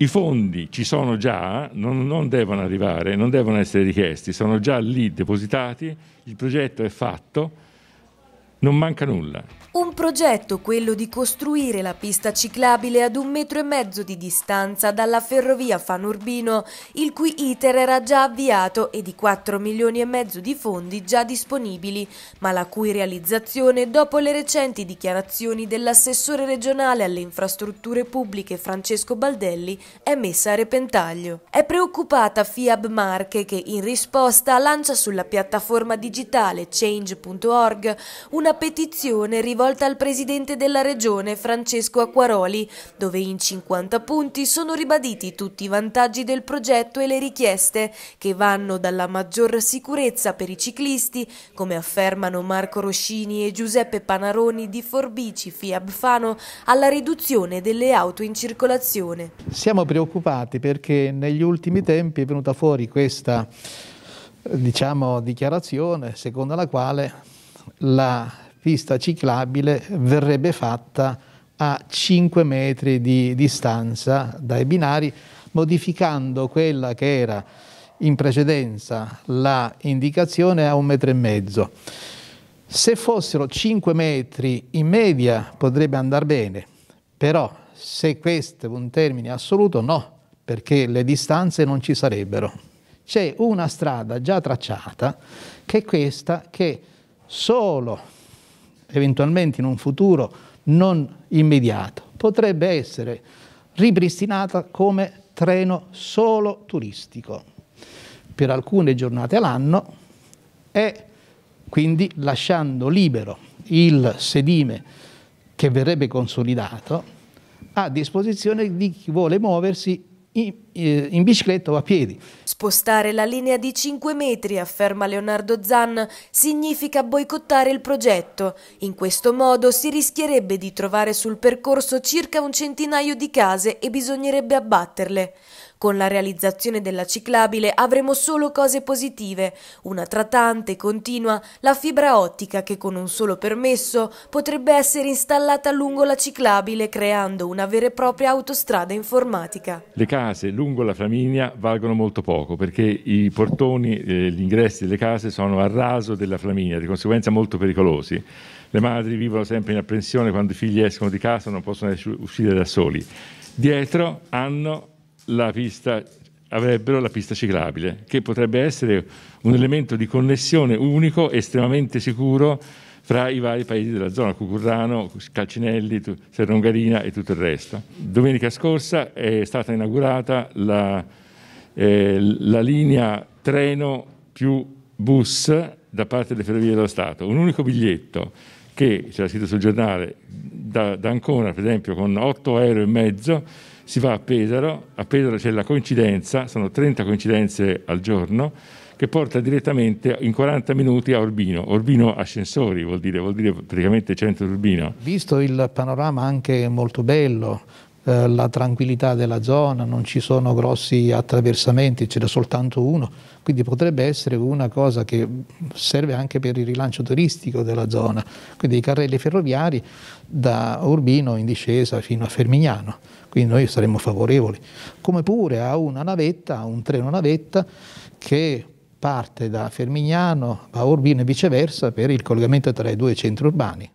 I fondi ci sono già, non, non, devono arrivare, non devono essere richiesti, sono già lì depositati, il progetto è fatto, non manca nulla. Un progetto quello di costruire la pista ciclabile ad un metro e mezzo di distanza dalla ferrovia Fanurbino, il cui iter era già avviato e di 4 milioni e mezzo di fondi già disponibili, ma la cui realizzazione, dopo le recenti dichiarazioni dell'assessore regionale alle infrastrutture pubbliche Francesco Baldelli, è messa a repentaglio. È preoccupata Fiab Marche che in risposta lancia sulla piattaforma digitale change.org una una petizione rivolta al presidente della regione Francesco Acquaroli, dove in 50 punti sono ribaditi tutti i vantaggi del progetto e le richieste che vanno dalla maggior sicurezza per i ciclisti, come affermano Marco Roscini e Giuseppe Panaroni di Forbici Fiab Fano, alla riduzione delle auto in circolazione. Siamo preoccupati perché negli ultimi tempi è venuta fuori questa diciamo, dichiarazione secondo la quale la pista ciclabile verrebbe fatta a 5 metri di distanza dai binari, modificando quella che era in precedenza la indicazione a un metro e mezzo. Se fossero 5 metri in media potrebbe andare bene, però se questo è un termine assoluto no, perché le distanze non ci sarebbero. C'è una strada già tracciata che è questa che solo eventualmente in un futuro non immediato, potrebbe essere ripristinata come treno solo turistico per alcune giornate all'anno e quindi lasciando libero il sedime che verrebbe consolidato a disposizione di chi vuole muoversi in, in, bicicletta o a piedi. Spostare la linea di 5 metri, afferma Leonardo Zan, significa boicottare il progetto. In questo modo si rischierebbe di trovare sul percorso circa un centinaio di case e bisognerebbe abbatterle. Con la realizzazione della ciclabile avremo solo cose positive, una trattante continua, la fibra ottica che con un solo permesso potrebbe essere installata lungo la ciclabile creando una vera e propria autostrada informatica. Le case lungo la Flaminia valgono molto poco perché i portoni, eh, gli ingressi delle case sono a raso della Flaminia, di conseguenza molto pericolosi. Le madri vivono sempre in apprensione quando i figli escono di casa, non possono uscire da soli. Dietro hanno la pista, avrebbero la pista ciclabile, che potrebbe essere un elemento di connessione unico, estremamente sicuro, fra i vari paesi della zona, Cucurrano, Calcinelli, Serra e tutto il resto. Domenica scorsa è stata inaugurata la, eh, la linea treno più bus da parte delle Ferrovie dello Stato, un unico biglietto che, c'era scritto sul giornale, da, da Ancona, per esempio, con 8,5 euro e mezzo si va a Pesaro, a Pesaro c'è la coincidenza, sono 30 coincidenze al giorno, che porta direttamente in 40 minuti a Urbino. Urbino ascensori vuol dire, vuol dire praticamente centro di urbino. Visto il panorama anche molto bello, eh, la tranquillità della zona, non ci sono grossi attraversamenti, c'è n'è soltanto uno, quindi potrebbe essere una cosa che serve anche per il rilancio turistico della zona, quindi i carrelli ferroviari da Urbino in discesa fino a Fermignano, quindi noi saremmo favorevoli, come pure a una navetta, a un treno navetta che parte da Fermignano a Urbino e viceversa per il collegamento tra i due centri urbani.